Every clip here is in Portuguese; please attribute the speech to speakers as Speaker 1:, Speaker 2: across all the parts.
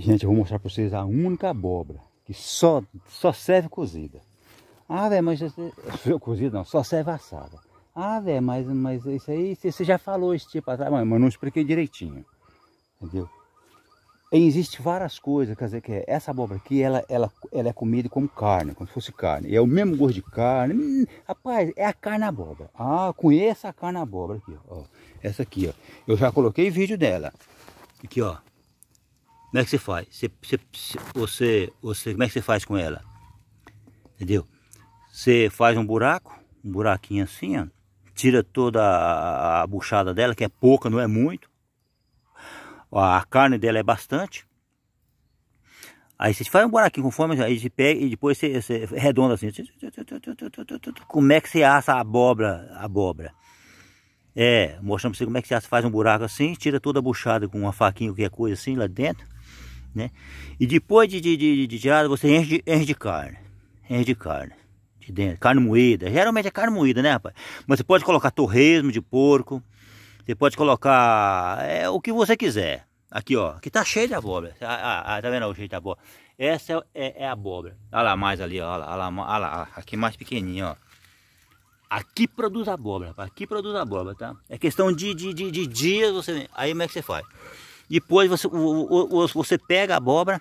Speaker 1: Gente, eu vou mostrar para vocês a única abóbora que só, só serve cozida. Ah, velho, mas cozida não, só serve assada. Ah, velho, mas, mas isso aí você já falou esse tipo atrás, mas, mas não expliquei direitinho. Entendeu? Existem existe várias coisas, quer dizer, que essa abóbora aqui, ela, ela, ela é comida como carne, como se fosse carne. é o mesmo gosto de carne. Hum, rapaz, é a carne abóbora. Ah, conheça a carne abóbora aqui, ó. Essa aqui, ó. Eu já coloquei vídeo dela. Aqui, ó. Como é que você faz? Você, você, você, você, como é que você faz com ela? Entendeu? Você faz um buraco, um buraquinho assim, ó, tira toda a, a buchada dela, que é pouca, não é muito. A carne dela é bastante. Aí você faz um buraquinho conforme, aí você pega e depois você, você redonda assim. Como é que você assa a abóbora? abóbora? É, mostrando pra você como é que você assa, faz um buraco assim, tira toda a buchada com uma faquinha, qualquer coisa assim lá dentro né? E depois de, de, de, de tirado, você enche de, enche de carne. Enche de carne. De dentro. Carne moída. Geralmente é carne moída, né, rapaz? Mas você pode colocar torresmo de porco. Você pode colocar é, o que você quiser. Aqui, ó. Aqui tá cheio de abóbora. Ah, ah, ah tá vendo o jeito da abóbora? Essa é, é, é a abóbora. Olha lá mais ali, ó. Olha olha lá, olha lá. Aqui mais pequenininho, ó. Aqui produz abóbora, rapaz. Aqui produz abóbora, tá? É questão de, de, de, de dias você... Aí como é que você faz? Depois você, você pega a abóbora,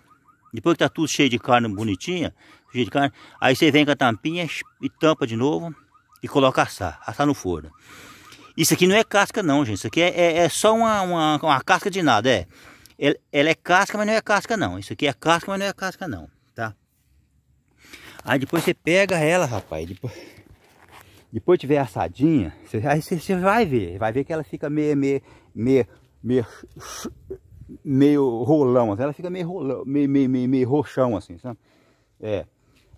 Speaker 1: depois que tá tudo cheio de carne bonitinha, cheio de carne, aí você vem com a tampinha e tampa de novo e coloca assar, assar no forno. Isso aqui não é casca não, gente. Isso aqui é, é, é só uma, uma, uma, casca de nada, é. Ela é casca, mas não é casca não. Isso aqui é casca, mas não é casca não, tá? Aí depois você pega ela, rapaz. Depois, depois tiver assadinha, você, aí você, você vai ver. Vai ver que ela fica meio, meio, meio meio, meio rolão, assim. ela fica meio rolão, meio, meio, meio, meio roxão assim, sabe? É.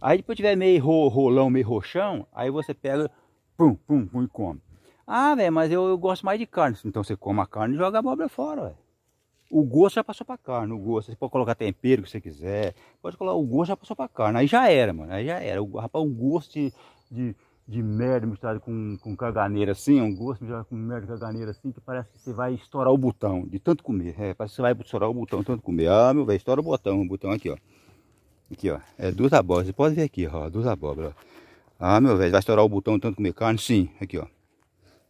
Speaker 1: Aí depois tiver meio rolão, meio roxão, aí você pega, pum, pum, pum e come. Ah, velho, mas eu, eu, gosto mais de carne. Então você come a carne e joga a abóbora fora, velho. O gosto já passou pra carne, o gosto. Você pode colocar tempero que você quiser. Pode colocar, o gosto já passou pra carne. Aí já era, mano. Aí já era. O, rapaz, o gosto de, de de merda misturado com, com caganeira assim, um gosto misturado com merda caganeira assim, que parece que você vai estourar o botão de tanto comer. É, parece que você vai estourar o botão de tanto comer. Ah, meu velho, estoura o botão, o botão aqui, ó. Aqui, ó. É duas abóboras. Você pode ver aqui, ó. Duas abóboras. Ah, meu velho, vai estourar o botão de tanto comer carne? Sim, aqui, ó.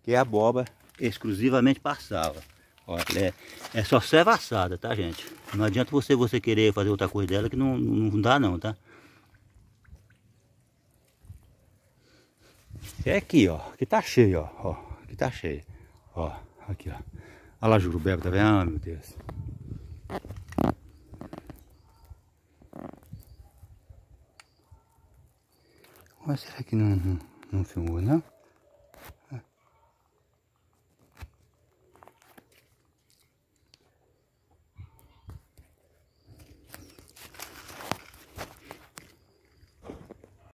Speaker 1: Que é abóbora exclusivamente passava. Ó, é, é só serva assada, tá, gente? Não adianta você, você querer fazer outra coisa dela que não, não dá não, tá? É aqui, ó. Aqui tá cheio, ó. ó aqui tá cheio. Ó, aqui, ó. Olha lá, jurubeba, tá vendo? Ah, meu Deus. Mas será que não, não, não filmou, não?